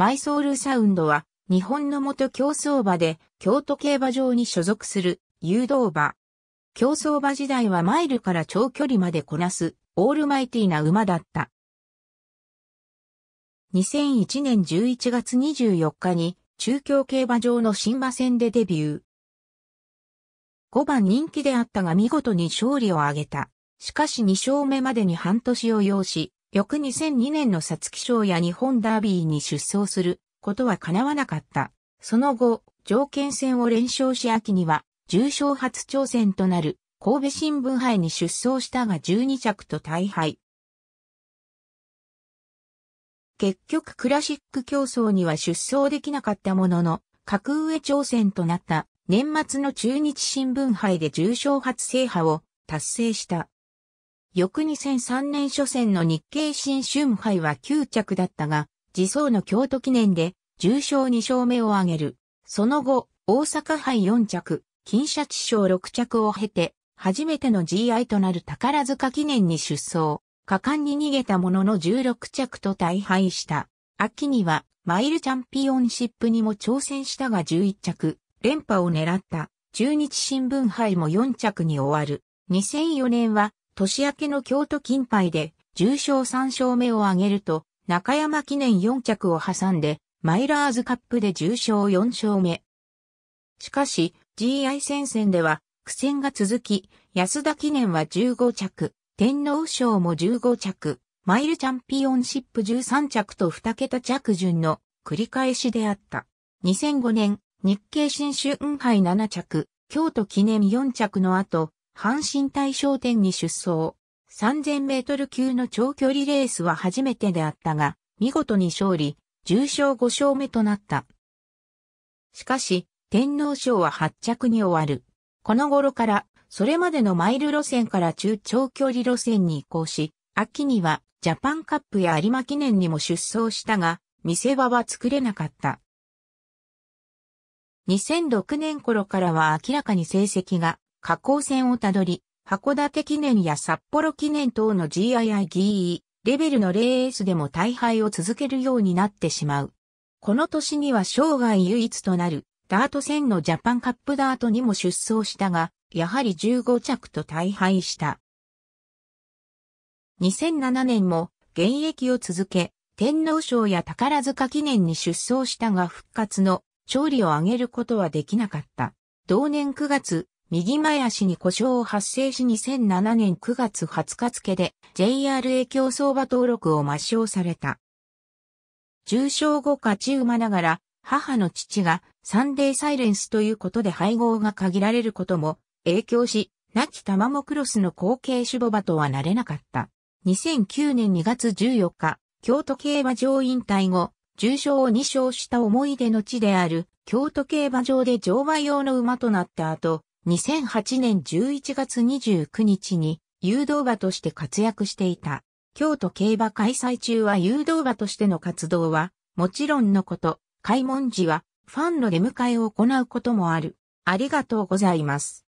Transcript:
マイソールサウンドは、日本の元競走馬で、京都競馬場に所属する、誘導馬。競走馬時代はマイルから長距離までこなす、オールマイティな馬だった。2001年11月24日に、中京競馬場の新馬戦でデビュー。5番人気であったが見事に勝利を挙げた。しかし2勝目までに半年を要し、翌2002年の皐月賞や日本ダービーに出走することは叶わなかった。その後、条件戦を連勝し秋には、重賞初挑戦となる神戸新聞杯に出走したが12着と大敗。結局クラシック競争には出走できなかったものの、格上挑戦となった年末の中日新聞杯で重賞初制覇を達成した。翌2003年初戦の日経新春杯は9着だったが、自走の京都記念で重賞2勝目を挙げる。その後、大阪杯4着、金シャチ賞6着を経て、初めての GI となる宝塚記念に出走。果敢に逃げたものの16着と大敗した。秋には、マイルチャンピオンシップにも挑戦したが11着、連覇を狙った。中日新聞杯も4着に終わる。2004年は年明けの京都近杯で重賞3勝目を挙げると、中山記念4着を挟んで、マイラーズカップで重賞4勝目。しかし、GI 戦線では苦戦が続き、安田記念は15着、天皇賞も15着、マイルチャンピオンシップ13着と2桁着順の繰り返しであった。2005年、日経新春杯7着、京都記念4着の後、阪神大賞典に出走。3000メートル級の長距離レースは初めてであったが、見事に勝利、重賞5勝目となった。しかし、天皇賞は発着に終わる。この頃から、それまでのマイル路線から中長距離路線に移行し、秋にはジャパンカップや有馬記念にも出走したが、見せ場は作れなかった。2006年頃からは明らかに成績が加工線をたどり、函館記念や札幌記念等の GIIGE レベルのレースでも大敗を続けるようになってしまう。この年には生涯唯一となるダート戦のジャパンカップダートにも出走したが、やはり15着と大敗した。2007年も現役を続け、天皇賞や宝塚記念に出走したが復活の勝利を挙げることはできなかった。同年9月、右前足に故障を発生し2007年9月20日付で JRA 競走馬登録を抹消された。重傷後勝ち馬ながら母の父がサンデーサイレンスということで配合が限られることも影響し、亡き玉もクロスの後継守護馬とはなれなかった。2009年2月14日、京都競馬場引退後、重傷を2勝した思い出の地である、京都競馬場で乗馬用の馬となった後、2008年11月29日に誘導馬として活躍していた。京都競馬開催中は誘導馬としての活動は、もちろんのこと、開門時はファンの出迎えを行うこともある。ありがとうございます。